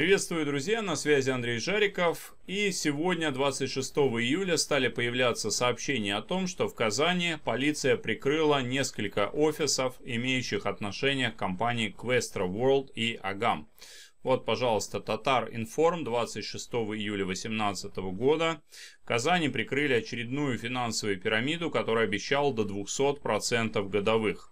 Приветствую, друзья, на связи Андрей Жариков. И сегодня, 26 июля, стали появляться сообщения о том, что в Казани полиция прикрыла несколько офисов, имеющих отношение к компании Questra World и Агам. Вот, пожалуйста, Татар Информ 26 июля 2018 года. В Казани прикрыли очередную финансовую пирамиду, которая обещала до 200% годовых.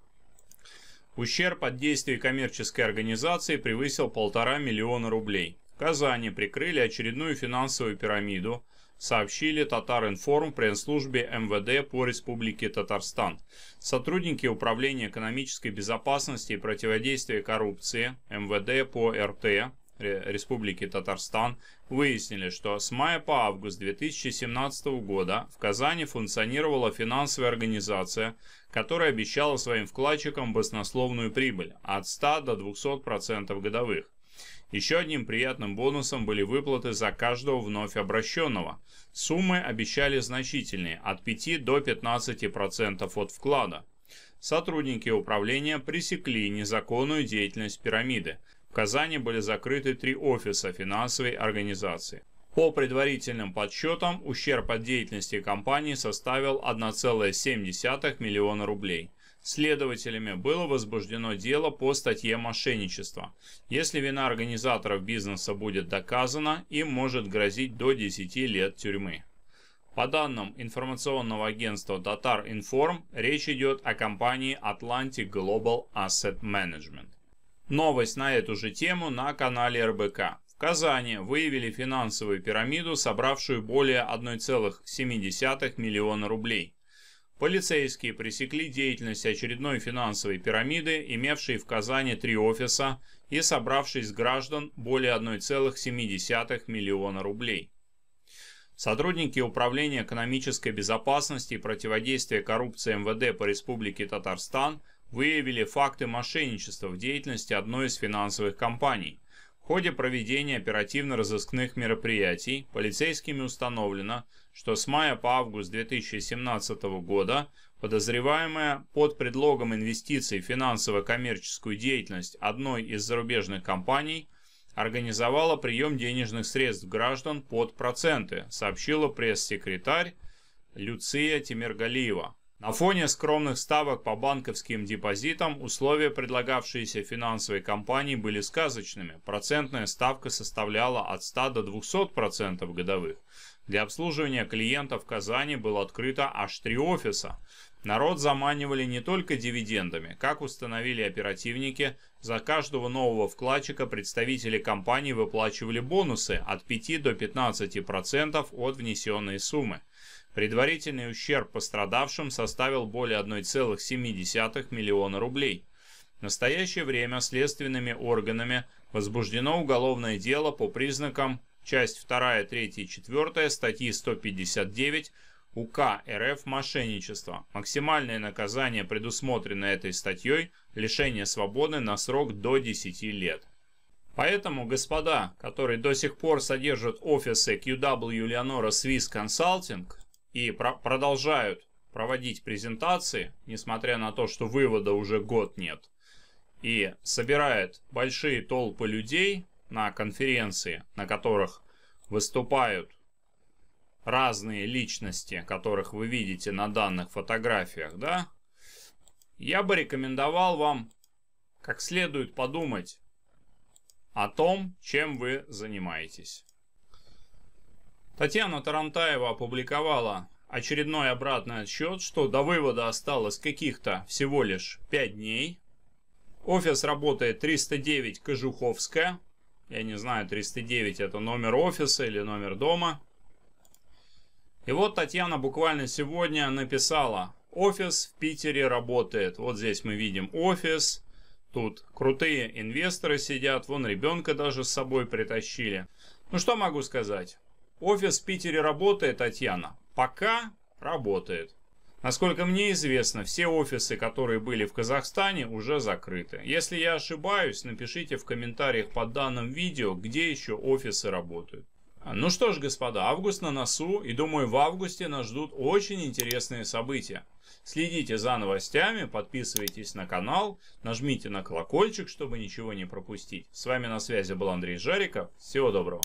Ущерб от действий коммерческой организации превысил полтора миллиона рублей. Казани прикрыли очередную финансовую пирамиду, сообщили Татаринформ пресс-службе МВД по Республике Татарстан. Сотрудники Управления экономической безопасности и противодействия коррупции МВД по РТ Республики Татарстан выяснили, что с мая по август 2017 года в Казани функционировала финансовая организация, которая обещала своим вкладчикам баснословную прибыль от 100 до 200% процентов годовых. Еще одним приятным бонусом были выплаты за каждого вновь обращенного. Суммы обещали значительные – от 5 до 15% процентов от вклада. Сотрудники управления пресекли незаконную деятельность пирамиды. Казани были закрыты три офиса финансовой организации. По предварительным подсчетам, ущерб от деятельности компании составил 1,7 миллиона рублей. Следователями было возбуждено дело по статье «Мошенничество». Если вина организаторов бизнеса будет доказана, им может грозить до 10 лет тюрьмы. По данным информационного агентства Татар Информ, речь идет о компании Atlantic Global Asset Management. Новость на эту же тему на канале РБК. В Казани выявили финансовую пирамиду, собравшую более 1,7 миллиона рублей. Полицейские пресекли деятельность очередной финансовой пирамиды, имевшей в Казани три офиса и собравшей с граждан более 1,7 миллиона рублей. Сотрудники Управления экономической безопасности и противодействия коррупции МВД по Республике Татарстан – выявили факты мошенничества в деятельности одной из финансовых компаний. В ходе проведения оперативно-розыскных мероприятий полицейскими установлено, что с мая по август 2017 года подозреваемая под предлогом инвестиций в финансово-коммерческую деятельность одной из зарубежных компаний организовала прием денежных средств граждан под проценты, сообщила пресс-секретарь Люция Тимиргалиева. На фоне скромных ставок по банковским депозитам условия, предлагавшиеся финансовой компании, были сказочными. Процентная ставка составляла от 100 до 200% годовых. Для обслуживания клиентов в Казани было открыто аж три офиса. Народ заманивали не только дивидендами. Как установили оперативники, за каждого нового вкладчика представители компании выплачивали бонусы от 5 до 15% от внесенной суммы. Предварительный ущерб пострадавшим составил более 1,7 миллиона рублей. В настоящее время следственными органами возбуждено уголовное дело по признакам часть 2, 3 и 4 статьи 159 УК РФ мошенничество. Максимальное наказание, предусмотренное этой статьей, лишение свободы на срок до 10 лет. Поэтому, господа, которые до сих пор содержат офисы QW Leonora Swiss Consulting и про продолжают проводить презентации, несмотря на то, что вывода уже год нет, и собирает большие толпы людей на конференции, на которых выступают разные личности, которых вы видите на данных фотографиях, да, я бы рекомендовал вам как следует подумать о том, чем вы занимаетесь. Татьяна Тарантаева опубликовала очередной обратный отсчет, что до вывода осталось каких-то всего лишь 5 дней. Офис работает 309 Кожуховская. Я не знаю, 309 это номер офиса или номер дома. И вот Татьяна буквально сегодня написала, офис в Питере работает. Вот здесь мы видим офис, тут крутые инвесторы сидят, вон ребенка даже с собой притащили. Ну что могу сказать? Офис в Питере работает, Татьяна? Пока работает. Насколько мне известно, все офисы, которые были в Казахстане, уже закрыты. Если я ошибаюсь, напишите в комментариях под данным видео, где еще офисы работают. А, ну что ж, господа, август на носу, и думаю, в августе нас ждут очень интересные события. Следите за новостями, подписывайтесь на канал, нажмите на колокольчик, чтобы ничего не пропустить. С вами на связи был Андрей Жариков. Всего доброго.